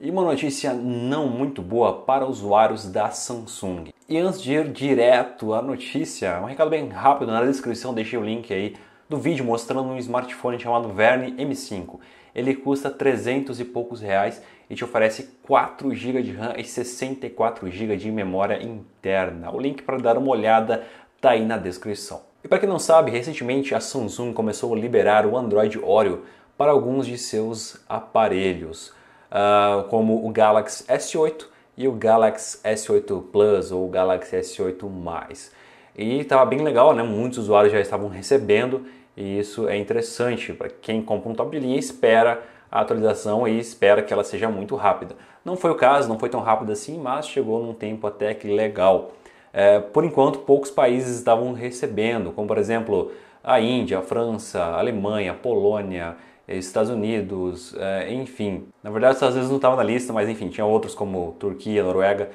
E uma notícia não muito boa para usuários da Samsung. E antes de ir direto à notícia, um recado bem rápido na descrição, deixei o link aí do vídeo mostrando um smartphone chamado Verne M5. Ele custa 300 e poucos reais e te oferece 4 GB de RAM e 64 GB de memória interna. O link para dar uma olhada está aí na descrição. E para quem não sabe, recentemente a Samsung começou a liberar o Android Oreo para alguns de seus aparelhos uh, como o Galaxy S8 e o Galaxy S8 Plus ou Galaxy S8 E estava bem legal, né? Muitos usuários já estavam recebendo e isso é interessante para quem compra um top de linha espera a atualização e espera que ela seja muito rápida. Não foi o caso, não foi tão rápido assim, mas chegou num tempo até que legal. É, por enquanto, poucos países estavam recebendo, como por exemplo a Índia, a França, a Alemanha, a Polônia, eh, Estados Unidos, eh, enfim. Na verdade, os Estados Unidos não estava na lista, mas enfim, tinha outros como Turquia, Noruega.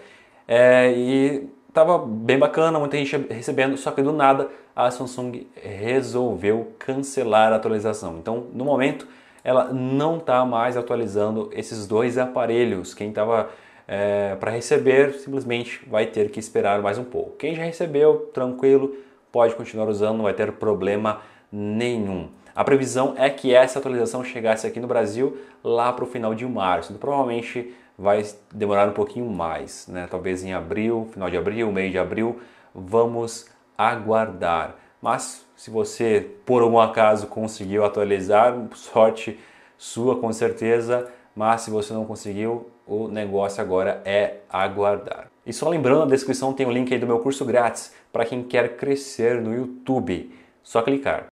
É, e estava bem bacana, muita gente recebendo, só que do nada a Samsung resolveu cancelar a atualização. Então, no momento, ela não está mais atualizando esses dois aparelhos. Quem estava é, para receber simplesmente vai ter que esperar mais um pouco. Quem já recebeu, tranquilo, pode continuar usando, não vai ter problema nenhum. A previsão é que essa atualização chegasse aqui no Brasil lá para o final de março. Então, provavelmente vai demorar um pouquinho mais, né? Talvez em abril, final de abril, meio de abril. Vamos aguardar. Mas se você por algum acaso conseguiu atualizar, sorte sua com certeza, mas se você não conseguiu, o negócio agora é aguardar. E só lembrando, na descrição tem o um link aí do meu curso grátis para quem quer crescer no YouTube. Só clicar.